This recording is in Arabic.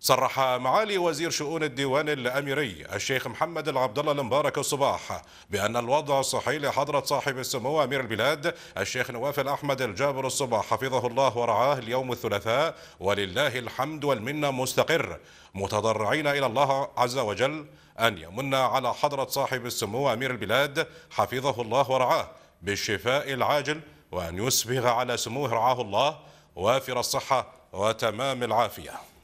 صرح معالي وزير شؤون الديوان الاميري الشيخ محمد العبد الله المبارك الصباح بان الوضع الصحي لحضره صاحب السمو امير البلاد الشيخ نواف الاحمد الجابر الصباح حفظه الله ورعاه اليوم الثلاثاء ولله الحمد والمنه مستقر متضرعين الى الله عز وجل ان يمن على حضره صاحب السمو امير البلاد حفظه الله ورعاه بالشفاء العاجل وان يسبغ على سموه رعاه الله وافر الصحه وتمام العافيه